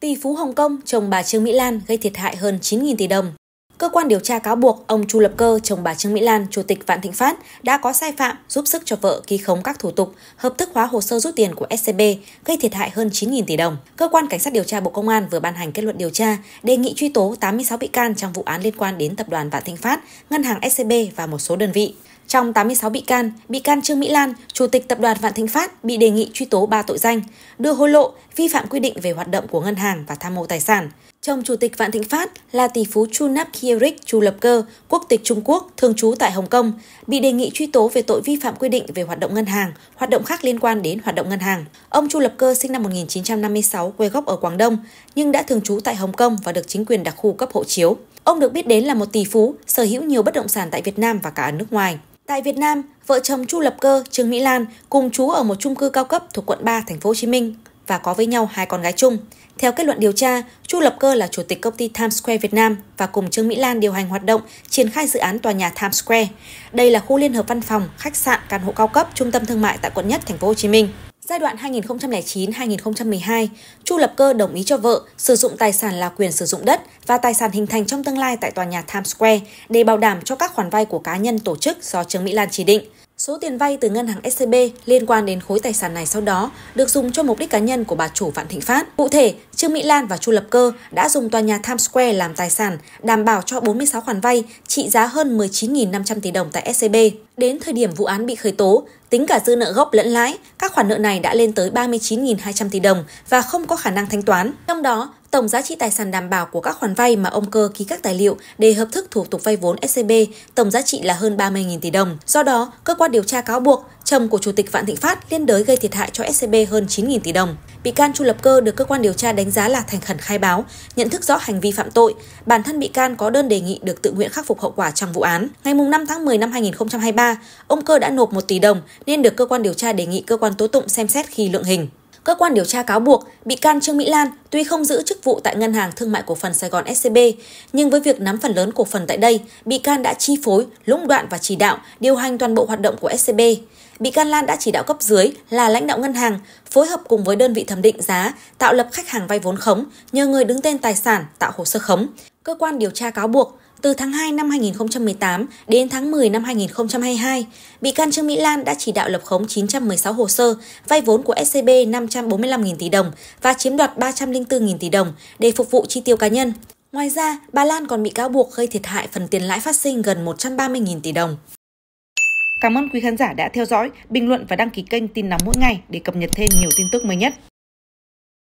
Tỷ phú Hồng Kông chồng bà Trương Mỹ Lan gây thiệt hại hơn 9.000 tỷ đồng. Cơ quan điều tra cáo buộc ông Chu Lập Cơ, chồng bà Trương Mỹ Lan, chủ tịch Vạn Thịnh Phát đã có sai phạm giúp sức cho vợ ký khống các thủ tục, hợp thức hóa hồ sơ rút tiền của SCB, gây thiệt hại hơn 9.000 tỷ đồng. Cơ quan Cảnh sát điều tra Bộ Công an vừa ban hành kết luận điều tra, đề nghị truy tố 86 bị can trong vụ án liên quan đến tập đoàn Vạn Thịnh Phát, ngân hàng SCB và một số đơn vị. Trong 86 bị can, bị can Trương Mỹ Lan, Chủ tịch Tập đoàn Vạn Thịnh Phát bị đề nghị truy tố 3 tội danh, đưa hối lộ, vi phạm quy định về hoạt động của ngân hàng và tham mô tài sản. Chồng Chủ tịch Vạn Thịnh Phát là tỷ phú Chu Nap Kierik Chu Lập Cơ, quốc tịch Trung Quốc, thường trú tại Hồng Kông, bị đề nghị truy tố về tội vi phạm quy định về hoạt động ngân hàng, hoạt động khác liên quan đến hoạt động ngân hàng. Ông Chu Lập Cơ sinh năm 1956, quê gốc ở Quảng Đông, nhưng đã thường trú tại Hồng Kông và được chính quyền đặc khu cấp hộ chiếu. Ông được biết đến là một tỷ phú, sở hữu nhiều bất động sản tại Việt Nam và cả ở nước ngoài. Tại Việt Nam, vợ chồng Chu Lập Cơ, Trương Mỹ Lan cùng chú ở một chung cư cao cấp thuộc quận 3 thành phố Hồ Chí Minh và có với nhau hai con gái chung. Theo kết luận điều tra, Chu Lập Cơ là chủ tịch công ty Times Square Việt Nam và cùng Trương Mỹ Lan điều hành hoạt động triển khai dự án tòa nhà Times Square. Đây là khu liên hợp văn phòng, khách sạn, căn hộ cao cấp, trung tâm thương mại tại quận nhất thành phố Hồ Chí Minh. Giai đoạn 2009-2012, Chu Lập Cơ đồng ý cho vợ sử dụng tài sản là quyền sử dụng đất và tài sản hình thành trong tương lai tại tòa nhà Times Square để bảo đảm cho các khoản vay của cá nhân tổ chức do Trương Mỹ Lan chỉ định – Số tiền vay từ ngân hàng SCB liên quan đến khối tài sản này sau đó được dùng cho mục đích cá nhân của bà chủ Vạn Thịnh Phát. Cụ thể, Trương Mỹ Lan và Chu Lập Cơ đã dùng tòa nhà Times Square làm tài sản, đảm bảo cho 46 khoản vay trị giá hơn 19.500 tỷ đồng tại SCB. Đến thời điểm vụ án bị khởi tố, tính cả dư nợ gốc lẫn lãi, các khoản nợ này đã lên tới 39.200 tỷ đồng và không có khả năng thanh toán. Trong đó, Tổng giá trị tài sản đảm bảo của các khoản vay mà ông Cơ ký các tài liệu để hợp thức thủ tục vay vốn SCB, e tổng giá trị là hơn 30.000 tỷ đồng. Do đó, cơ quan điều tra cáo buộc chồng của Chủ tịch Vạn Thịnh Phát liên đới gây thiệt hại cho SCB e hơn 9.000 tỷ đồng. Bị can Chu Lập Cơ được cơ quan điều tra đánh giá là thành khẩn khai báo, nhận thức rõ hành vi phạm tội. Bản thân bị can có đơn đề nghị được tự nguyện khắc phục hậu quả trong vụ án. Ngày 5 tháng 10 năm 2023, ông Cơ đã nộp 1 tỷ đồng nên được cơ quan điều tra đề nghị cơ quan tố tụng xem xét khi lượng hình cơ quan điều tra cáo buộc bị can Trương Mỹ Lan tuy không giữ chức vụ tại Ngân hàng Thương mại Cổ phần Sài Gòn SCB, nhưng với việc nắm phần lớn cổ phần tại đây, bị can đã chi phối, lũng đoạn và chỉ đạo, điều hành toàn bộ hoạt động của SCB. Bị can Lan đã chỉ đạo cấp dưới là lãnh đạo ngân hàng phối hợp cùng với đơn vị thẩm định giá tạo lập khách hàng vay vốn khống nhờ người đứng tên tài sản tạo hồ sơ khống. Cơ quan điều tra cáo buộc từ tháng 2 năm 2018 đến tháng 10 năm 2022, bị can Trương Mỹ Lan đã chỉ đạo lập khống 916 hồ sơ vay vốn của SCB 545.000 tỷ đồng và chiếm đoạt 304.000 tỷ đồng để phục vụ chi tiêu cá nhân. Ngoài ra, bà Lan còn bị cáo buộc gây thiệt hại phần tiền lãi phát sinh gần 130.000 tỷ đồng. Cảm ơn quý khán giả đã theo dõi, bình luận và đăng ký kênh tin nóng mỗi ngày để cập nhật thêm nhiều tin tức mới nhất.